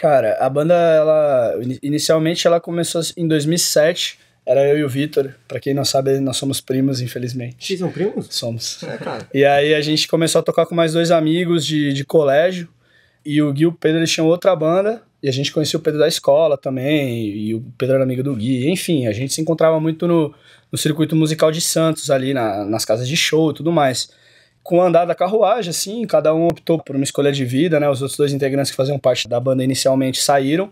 Cara, a banda, ela inicialmente ela começou em 2007. Era eu e o Vitor. Pra quem não sabe, nós somos primos, infelizmente. Vocês são primos? Somos. É, cara. E aí a gente começou a tocar com mais dois amigos de, de colégio. E o Gui e o Pedro, eles tinham outra banda. E a gente conhecia o Pedro da escola também. E o Pedro era amigo do Gui. Enfim, a gente se encontrava muito no, no circuito musical de Santos, ali na, nas casas de show e tudo mais com o andar da carruagem, assim, cada um optou por uma escolha de vida, né? Os outros dois integrantes que faziam parte da banda inicialmente saíram.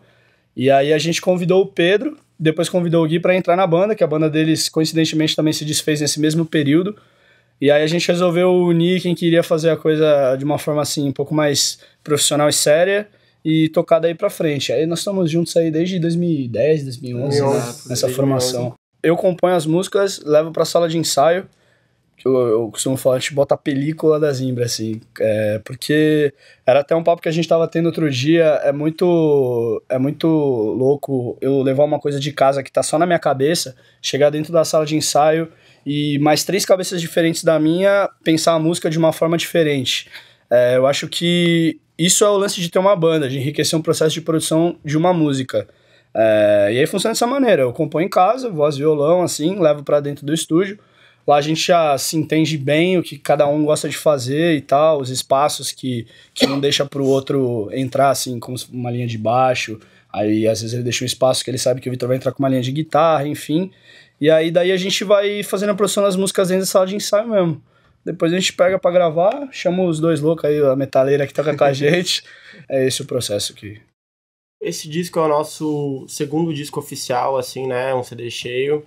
E aí a gente convidou o Pedro, depois convidou o Gui para entrar na banda, que a banda deles coincidentemente também se desfez nesse mesmo período. E aí a gente resolveu unir quem queria fazer a coisa de uma forma assim um pouco mais profissional e séria e tocar daí para frente. Aí nós estamos juntos aí desde 2010, 2011, 2011 né? nessa 2011. formação. Eu componho as músicas, levo para a sala de ensaio que eu, eu, costumo falar, a gente bota a película da Zimbra, assim, é, porque era até um papo que a gente estava tendo outro dia, é muito, é muito louco eu levar uma coisa de casa que está só na minha cabeça, chegar dentro da sala de ensaio e mais três cabeças diferentes da minha pensar a música de uma forma diferente. É, eu acho que isso é o lance de ter uma banda, de enriquecer um processo de produção de uma música. É, e aí funciona dessa maneira, eu componho em casa, voz, violão, assim, levo para dentro do estúdio, Lá a gente já se entende bem o que cada um gosta de fazer e tal, os espaços que, que um deixa pro outro entrar, assim, como uma linha de baixo. Aí às vezes ele deixa um espaço que ele sabe que o Vitor vai entrar com uma linha de guitarra, enfim. E aí daí a gente vai fazendo a produção das músicas dentro da sala de ensaio mesmo. Depois a gente pega para gravar, chama os dois loucos aí, a metaleira que toca com a gente. É esse o processo que. Esse disco é o nosso segundo disco oficial, assim, né? Um CD cheio.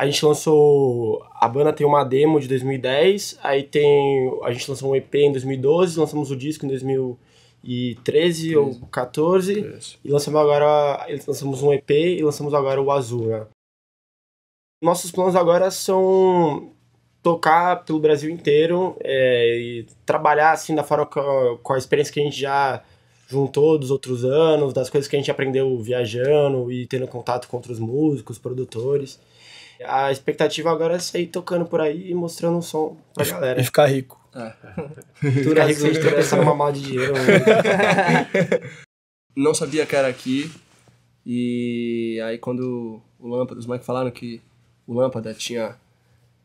A gente lançou. A banda tem uma demo de 2010, aí tem. A gente lançou um EP em 2012, lançamos o disco em 2013 ou 14. 13. E lançamos agora. Lançamos um EP e lançamos agora o Azul, né? Nossos planos agora são tocar pelo Brasil inteiro é, e trabalhar assim da forma com a experiência que a gente já juntou dos outros anos, das coisas que a gente aprendeu viajando e tendo contato com outros músicos, produtores. A expectativa agora é sair tocando por aí e mostrando um som pra galera. E ficar rico. Ah. Ficar rico sem ter pensado uma mala de dinheiro. Né? Não sabia que era aqui. E aí quando o Lâmpada, os moleques falaram que o Lâmpada tinha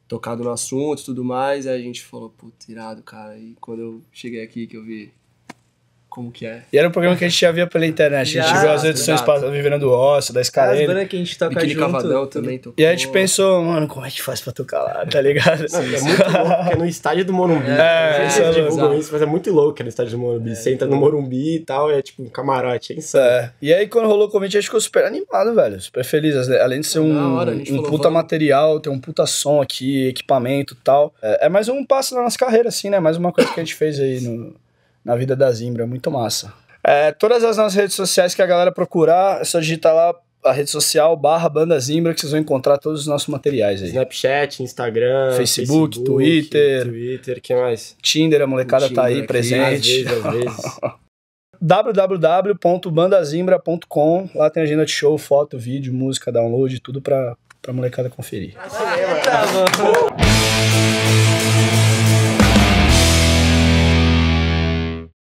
tocado no assunto e tudo mais, aí a gente falou, puta, irado, cara. E quando eu cheguei aqui que eu vi como que é. E era um programa que a gente já via pela internet. a gente viu as edições passadas, Viverando Osso, da Escalena. As bandas que a gente toca Biquíni junto. Cavadão também tocou. E a gente pensou, mano, como é que faz pra tocar lá, tá ligado? Não, é muito louco, porque é no estádio do Morumbi. É, é, é isso, mas é muito louco que é no estádio do Morumbi. É, Você entra no Morumbi e tal, é tipo um camarote, é insano. É. E aí, quando rolou o convite, a gente ficou super animado, velho. Super feliz. Além de ser um, hora, um puta vamos... material, ter um puta som aqui, equipamento e tal. É, é, mais um passo na nossa carreira, assim, né? Mais uma coisa que a gente fez aí no na vida da Zimbra. É muito massa. É, todas as nossas redes sociais que a galera procurar, é só digitar lá a rede social barra Banda Zimbra que vocês vão encontrar todos os nossos materiais aí. Snapchat, Instagram, Facebook, Facebook Twitter. Twitter, que mais? Tinder, a molecada Tinder tá aí aqui, presente. Às vezes, às vezes. www.bandazimbra.com Lá tem agenda de show, foto, vídeo, música, download, tudo pra, pra molecada conferir. Ah, é,